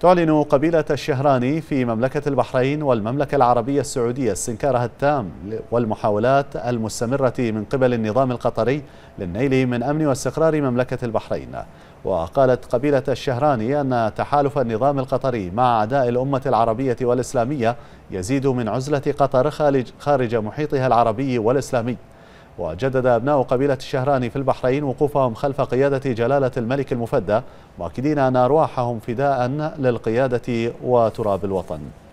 تعلن قبيلة الشهراني في مملكة البحرين والمملكة العربية السعودية استنكارها التام والمحاولات المستمرة من قبل النظام القطري للنيل من أمن واستقرار مملكة البحرين وقالت قبيلة الشهراني أن تحالف النظام القطري مع أعداء الأمة العربية والإسلامية يزيد من عزلة قطر خارج محيطها العربي والإسلامي وجدد أبناء قبيلة الشهراني في البحرين وقوفهم خلف قيادة جلالة الملك المفدى مؤكدين أن أرواحهم فداء للقيادة وتراب الوطن